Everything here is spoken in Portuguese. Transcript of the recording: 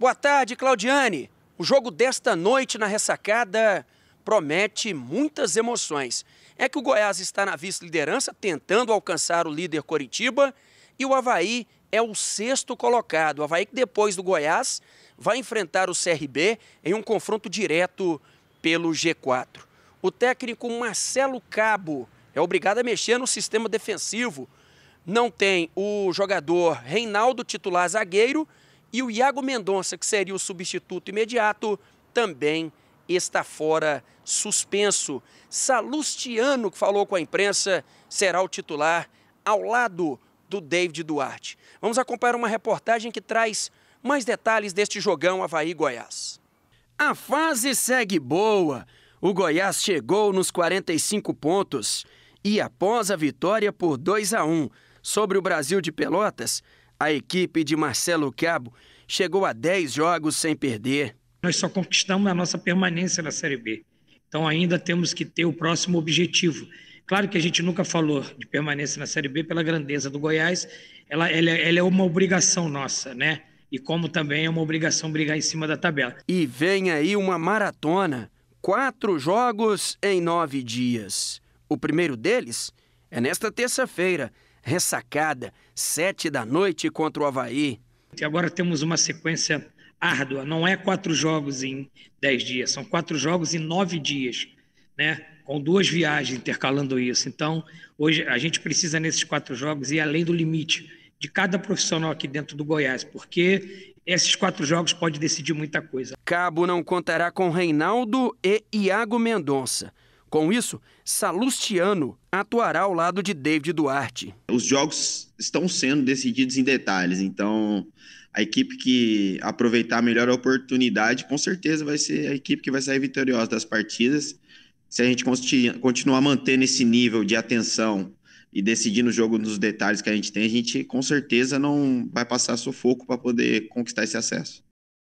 Boa tarde, Claudiane. O jogo desta noite na ressacada promete muitas emoções. É que o Goiás está na vice-liderança, tentando alcançar o líder Coritiba, e o Havaí é o sexto colocado. O Havaí que depois do Goiás vai enfrentar o CRB em um confronto direto pelo G4. O técnico Marcelo Cabo é obrigado a mexer no sistema defensivo. Não tem o jogador Reinaldo, titular zagueiro, e o Iago Mendonça, que seria o substituto imediato, também está fora, suspenso. Salustiano, que falou com a imprensa, será o titular ao lado do David Duarte. Vamos acompanhar uma reportagem que traz mais detalhes deste jogão Havaí-Goiás. A fase segue boa. O Goiás chegou nos 45 pontos e após a vitória por 2 a 1 sobre o Brasil de Pelotas, a equipe de Marcelo Cabo chegou a 10 jogos sem perder. Nós só conquistamos a nossa permanência na Série B. Então ainda temos que ter o próximo objetivo. Claro que a gente nunca falou de permanência na Série B pela grandeza do Goiás, ela, ela, ela é uma obrigação nossa, né? E como também é uma obrigação brigar em cima da tabela. E vem aí uma maratona: quatro jogos em nove dias. O primeiro deles é nesta terça-feira, ressacada, sete da noite contra o Havaí. E agora temos uma sequência árdua, não é quatro jogos em dez dias, são quatro jogos em nove dias, né? com duas viagens intercalando isso. Então, hoje a gente precisa nesses quatro jogos ir além do limite de cada profissional aqui dentro do Goiás, porque esses quatro jogos podem decidir muita coisa. Cabo não contará com Reinaldo e Iago Mendonça. Com isso, Salustiano atuará ao lado de David Duarte. Os jogos estão sendo decididos em detalhes, então a equipe que aproveitar melhor a oportunidade, com certeza vai ser a equipe que vai sair vitoriosa das partidas. Se a gente continuar mantendo esse nível de atenção e decidindo o jogo nos detalhes que a gente tem, a gente com certeza não vai passar sufoco para poder conquistar esse acesso.